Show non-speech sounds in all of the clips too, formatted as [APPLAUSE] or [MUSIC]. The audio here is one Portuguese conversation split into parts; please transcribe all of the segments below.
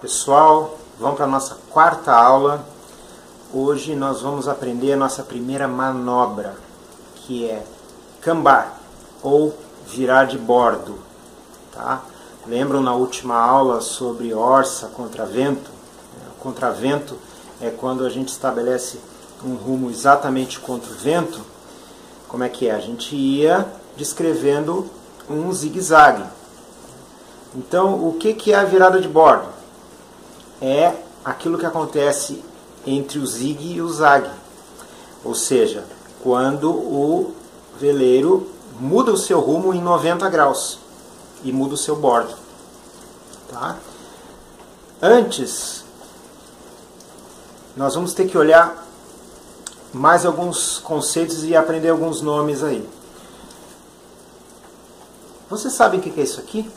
pessoal, vamos para a nossa quarta aula. Hoje nós vamos aprender a nossa primeira manobra, que é cambar ou virar de bordo. Tá? Lembram na última aula sobre orça, contra vento? É, contra vento é quando a gente estabelece um rumo exatamente contra o vento. Como é que é? A gente ia descrevendo um zigue-zague. Então, o que, que é a virada de bordo? É aquilo que acontece entre o zigue e o zague. Ou seja, quando o veleiro muda o seu rumo em 90 graus e muda o seu bordo. Tá? Antes, nós vamos ter que olhar mais alguns conceitos e aprender alguns nomes aí. Vocês sabem o que é isso aqui?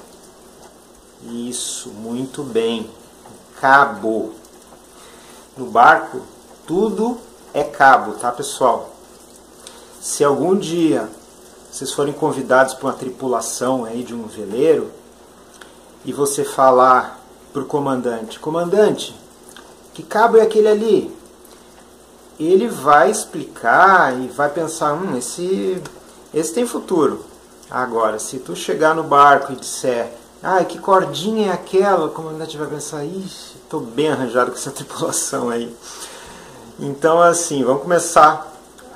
Isso, muito bem. Cabo. No barco, tudo é cabo, tá pessoal? Se algum dia vocês forem convidados para uma tripulação aí de um veleiro e você falar para o comandante, comandante, que cabo é aquele ali? Ele vai explicar e vai pensar, hum, esse, esse tem futuro. Agora, se tu chegar no barco e disser, ah, que cordinha é aquela? O comandante vai pensar, ixi, estou bem arranjado com essa [LAUGHS] tripulação aí. Então, assim, vamos começar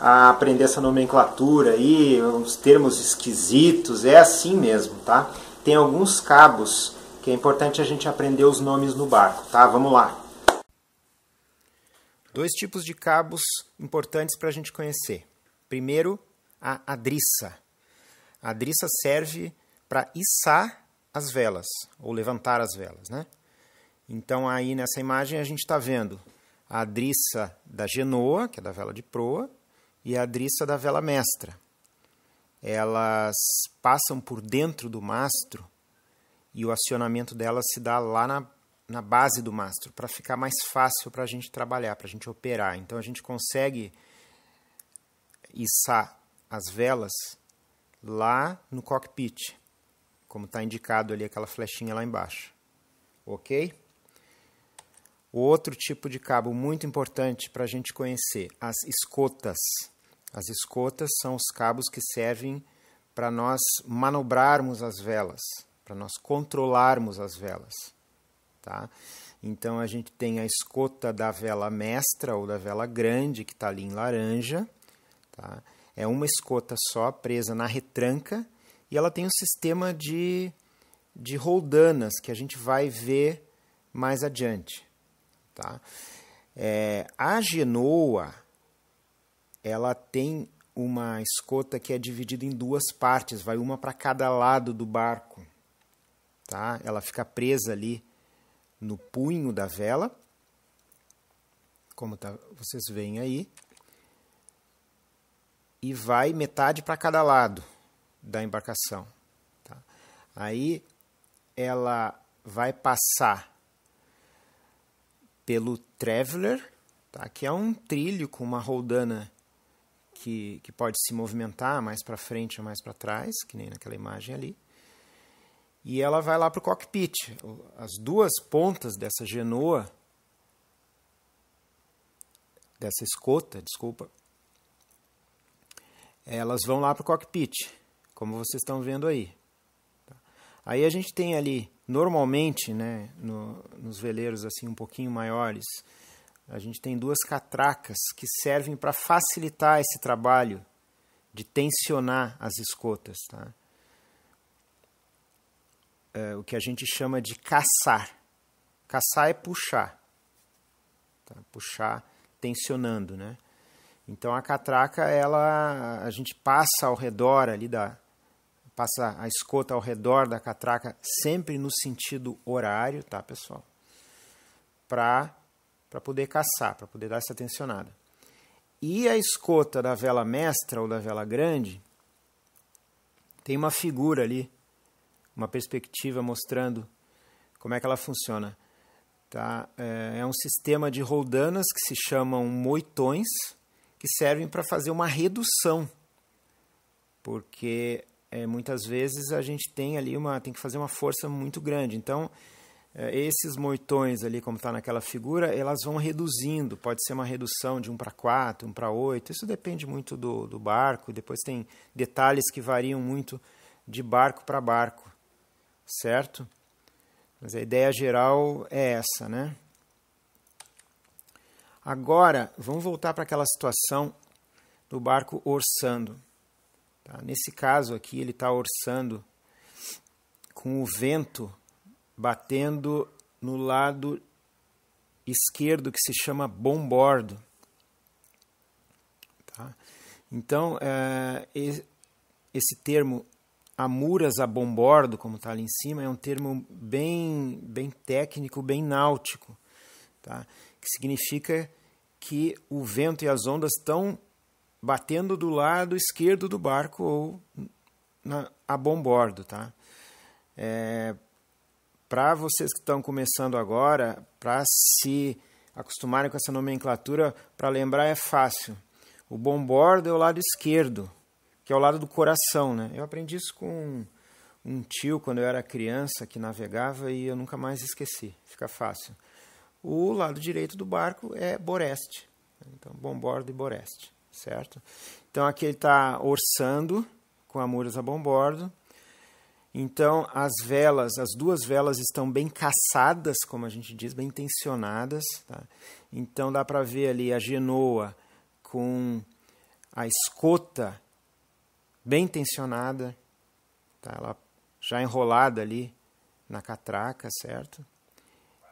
a aprender essa nomenclatura aí, uns termos esquisitos, é assim mesmo, tá? Tem alguns cabos que é importante a gente aprender os nomes no barco, tá? Vamos lá. Dois tipos de cabos importantes para a gente conhecer. Primeiro, a adriça. A adriça serve para içar as velas, ou levantar as velas, né? Então, aí nessa imagem a gente está vendo a adriça da genoa, que é da vela de proa, e a Adriça da vela mestra. Elas passam por dentro do mastro e o acionamento delas se dá lá na, na base do mastro, para ficar mais fácil para a gente trabalhar, para a gente operar. Então a gente consegue içar as velas lá no cockpit, como está indicado ali aquela flechinha lá embaixo. Ok? Outro tipo de cabo muito importante para a gente conhecer, as escotas. As escotas são os cabos que servem para nós manobrarmos as velas, para nós controlarmos as velas, tá? Então a gente tem a escota da vela mestra ou da vela grande que está ali em laranja, tá? É uma escota só presa na retranca e ela tem um sistema de de roldanas que a gente vai ver mais adiante, tá? É, a genoa ela tem uma escota que é dividida em duas partes, vai uma para cada lado do barco. Tá? Ela fica presa ali no punho da vela, como tá, vocês veem aí, e vai metade para cada lado da embarcação. Tá? Aí ela vai passar pelo traveler, tá? que é um trilho com uma roldana que, que pode se movimentar mais para frente ou mais para trás, que nem naquela imagem ali. E ela vai lá para o cockpit. As duas pontas dessa genoa, dessa escota, desculpa, elas vão lá para o cockpit, como vocês estão vendo aí. Aí a gente tem ali, normalmente, né, no, nos veleiros assim um pouquinho maiores, a gente tem duas catracas que servem para facilitar esse trabalho de tensionar as escotas. Tá? É, o que a gente chama de caçar. Caçar é puxar. Tá? Puxar tensionando, né? Então a catraca, ela, a gente passa ao redor ali da, passa a escota ao redor da catraca sempre no sentido horário, tá, pessoal? Para para poder caçar, para poder dar essa tensionada. E a escota da vela mestra ou da vela grande tem uma figura ali, uma perspectiva mostrando como é que ela funciona. Tá? É, é um sistema de roldanas que se chamam moitões, que servem para fazer uma redução, porque é, muitas vezes a gente tem ali uma tem que fazer uma força muito grande. Então é, esses moitões ali, como está naquela figura, elas vão reduzindo. Pode ser uma redução de 1 para 4, 1 para 8. Isso depende muito do, do barco. Depois tem detalhes que variam muito de barco para barco, certo? Mas a ideia geral é essa, né? Agora, vamos voltar para aquela situação do barco orçando. Tá? Nesse caso aqui, ele está orçando com o vento batendo no lado esquerdo que se chama bom bordo. Tá? Então, é, esse termo amuras a bom bordo, como está ali em cima, é um termo bem, bem técnico, bem náutico, tá? que significa que o vento e as ondas estão batendo do lado esquerdo do barco ou na, a bom bordo. Tá? É, para vocês que estão começando agora, para se acostumarem com essa nomenclatura, para lembrar é fácil. O bombordo é o lado esquerdo, que é o lado do coração, né? Eu aprendi isso com um tio quando eu era criança que navegava e eu nunca mais esqueci. Fica fácil. O lado direito do barco é boreste. Então, bombordo e boreste, certo? Então aqui ele está orçando com amores a bombordo então, as velas, as duas velas estão bem caçadas, como a gente diz, bem tensionadas. Tá? Então, dá para ver ali a genoa com a escota bem tensionada, tá? ela já enrolada ali na catraca, certo?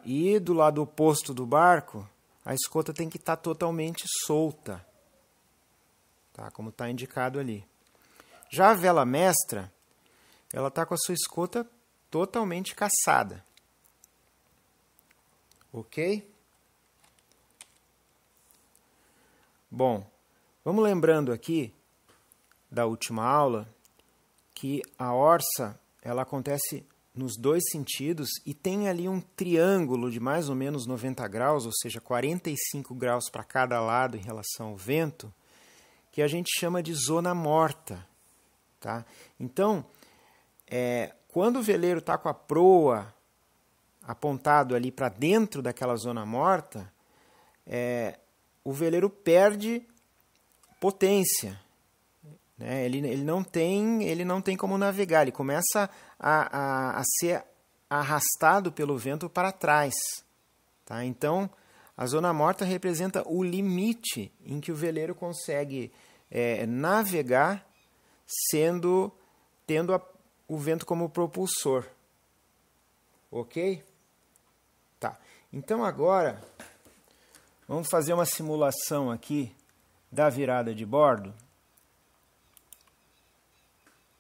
E do lado oposto do barco, a escota tem que estar tá totalmente solta, tá? como está indicado ali. Já a vela mestra ela está com a sua escota totalmente caçada. Ok? Bom, vamos lembrando aqui da última aula que a orça ela acontece nos dois sentidos e tem ali um triângulo de mais ou menos 90 graus, ou seja, 45 graus para cada lado em relação ao vento, que a gente chama de zona morta. Tá? Então, é, quando o veleiro está com a proa apontado ali para dentro daquela zona morta, é, o veleiro perde potência. Né? Ele, ele, não tem, ele não tem como navegar, ele começa a, a, a ser arrastado pelo vento para trás. Tá? Então, a zona morta representa o limite em que o veleiro consegue é, navegar sendo tendo a, o vento como propulsor. Ok? Tá. Então agora vamos fazer uma simulação aqui da virada de bordo.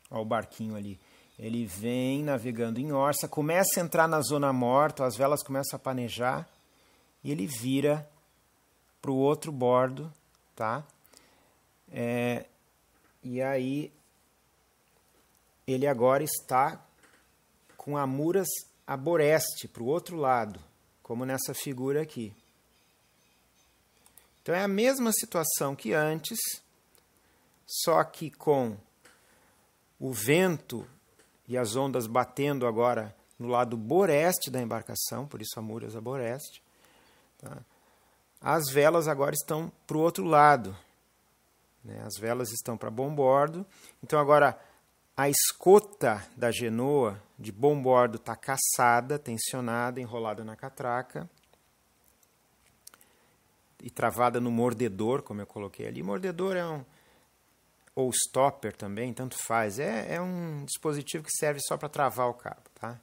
Olha o barquinho ali. Ele vem navegando em orça, começa a entrar na zona morta, as velas começam a panejar e ele vira para o outro bordo, tá? É, e aí ele agora está com amuras a boreste para o outro lado, como nessa figura aqui. Então é a mesma situação que antes, só que com o vento e as ondas batendo agora no lado boreste da embarcação, por isso amuras a boreste, tá? as velas agora estão para o outro lado. Né? As velas estão para bom bordo. Então agora a escota da genoa de bom bordo está caçada, tensionada, enrolada na catraca e travada no mordedor, como eu coloquei ali. Mordedor é um. ou stopper também, tanto faz. É, é um dispositivo que serve só para travar o cabo, tá?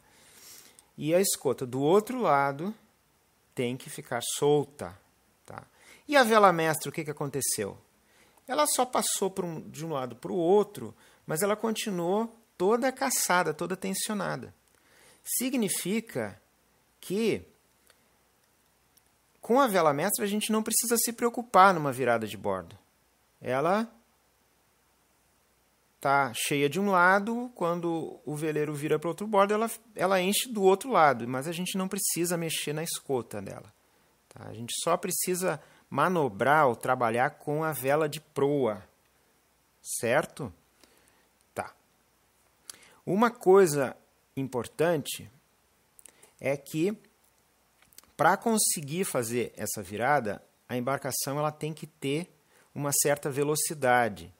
E a escota do outro lado tem que ficar solta, tá? E a vela mestra, o que, que aconteceu? Ela só passou um, de um lado para o outro mas ela continuou toda caçada, toda tensionada. Significa que com a vela mestra a gente não precisa se preocupar numa virada de bordo. Ela tá cheia de um lado, quando o veleiro vira para outro bordo, ela, ela enche do outro lado, mas a gente não precisa mexer na escota dela. Tá? A gente só precisa manobrar ou trabalhar com a vela de proa, certo? Uma coisa importante é que para conseguir fazer essa virada, a embarcação ela tem que ter uma certa velocidade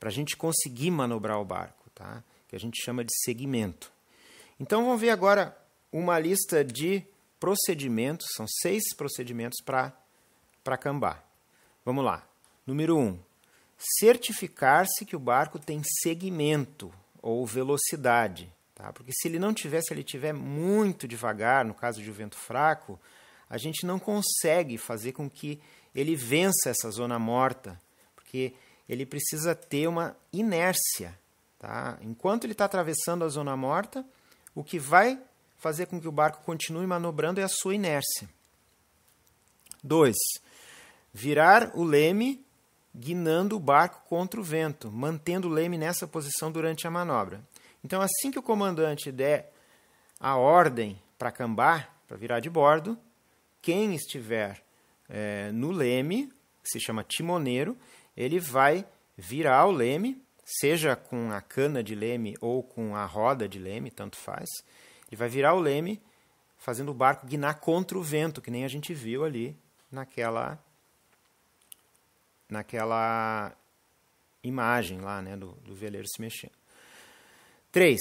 para a gente conseguir manobrar o barco, tá? que a gente chama de segmento. Então vamos ver agora uma lista de procedimentos, são seis procedimentos para cambar. Vamos lá. Número um, certificar-se que o barco tem segmento ou velocidade. Tá? Porque se ele não tiver, se ele tiver muito devagar, no caso de um vento fraco, a gente não consegue fazer com que ele vença essa zona morta, porque ele precisa ter uma inércia. Tá? Enquanto ele está atravessando a zona morta, o que vai fazer com que o barco continue manobrando é a sua inércia. 2. Virar o leme guinando o barco contra o vento, mantendo o leme nessa posição durante a manobra. Então, assim que o comandante der a ordem para cambar, para virar de bordo, quem estiver é, no leme, que se chama timoneiro, ele vai virar o leme, seja com a cana de leme ou com a roda de leme, tanto faz. Ele vai virar o leme, fazendo o barco guinar contra o vento, que nem a gente viu ali naquela naquela imagem lá, né, do, do veleiro se mexendo. 3.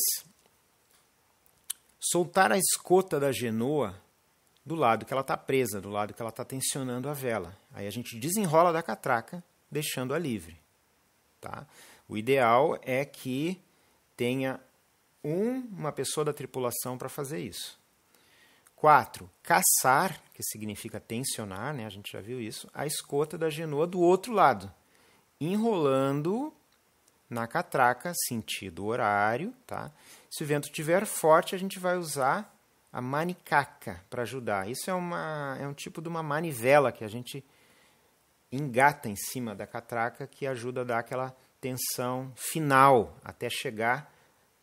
Soltar a escota da genoa do lado que ela está presa, do lado que ela está tensionando a vela. Aí a gente desenrola da catraca, deixando-a livre. Tá? O ideal é que tenha um, uma pessoa da tripulação para fazer isso. Quatro, caçar, que significa tensionar, né? a gente já viu isso, a escota da genoa do outro lado, enrolando na catraca, sentido horário. Tá? Se o vento estiver forte, a gente vai usar a manicaca para ajudar. Isso é, uma, é um tipo de uma manivela que a gente engata em cima da catraca que ajuda a dar aquela tensão final até chegar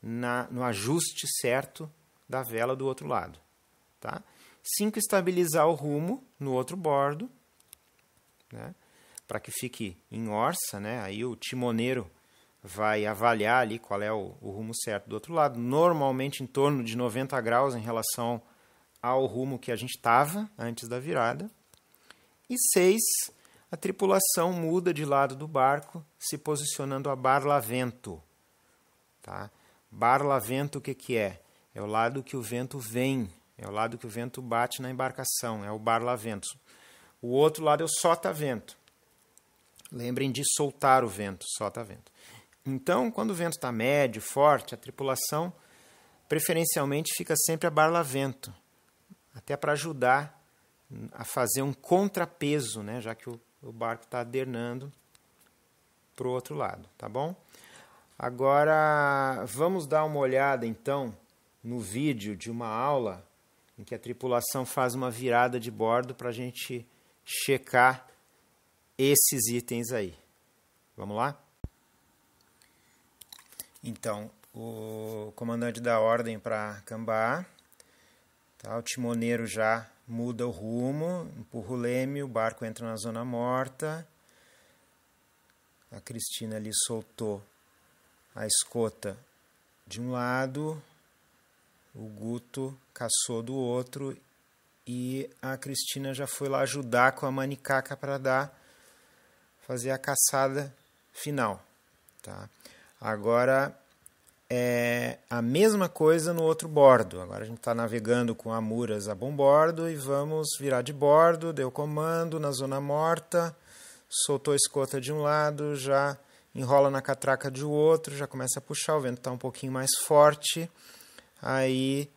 na, no ajuste certo da vela do outro lado. Tá? 5, estabilizar o rumo no outro bordo, né? para que fique em orça. Né? Aí o timoneiro vai avaliar ali qual é o, o, rumo certo do outro lado, normalmente em torno de 90 graus em relação ao rumo que a gente estava antes da virada. E 6, a tripulação muda de lado do barco, se posicionando a barlavento. Tá? Barlavento o que, que é? É o lado que o vento vem é o lado que o vento bate na embarcação, é o barlavento. O outro lado é o vento. Lembrem de soltar o vento, vento. Então, quando o vento está médio, forte, a tripulação preferencialmente fica sempre a barlavento, até para ajudar a fazer um contrapeso, né? já que o, o barco está adernando para o outro lado, tá bom? Agora, vamos dar uma olhada então no vídeo de uma aula em que a tripulação faz uma virada de bordo para a gente checar esses itens aí. Vamos lá? Então, o comandante dá ordem para Cambaá, tá? o timoneiro já muda o rumo, empurra o leme, o barco entra na zona morta. A Cristina ali soltou a escota de um lado, o Guto caçou do outro e a Cristina já foi lá ajudar com a manicaca para dar fazer a caçada final, tá? Agora é a mesma coisa no outro bordo. Agora a gente está navegando com amuras a bom bordo e vamos virar de bordo, deu comando na zona morta, soltou a escota de um lado, já enrola na catraca do outro, já começa a puxar, o vento está um pouquinho mais forte Aí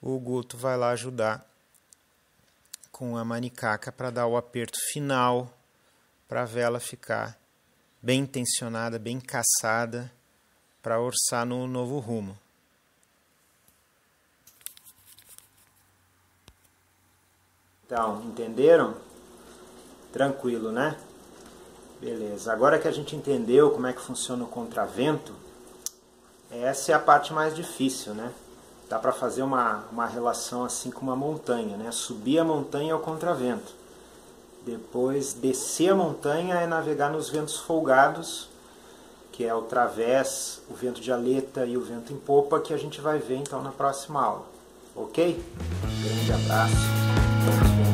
o Guto vai lá ajudar com a manicaca para dar o aperto final para a vela ficar bem tensionada, bem caçada para orçar no novo rumo. Então, entenderam? Tranquilo, né? Beleza. Agora que a gente entendeu como é que funciona o contravento, essa é a parte mais difícil, né? Dá para fazer uma, uma relação assim com uma montanha, né? Subir a montanha é o contravento. Depois descer a montanha é navegar nos ventos folgados, que é o través, o vento de aleta e o vento em popa, que a gente vai ver então na próxima aula. Ok? grande abraço.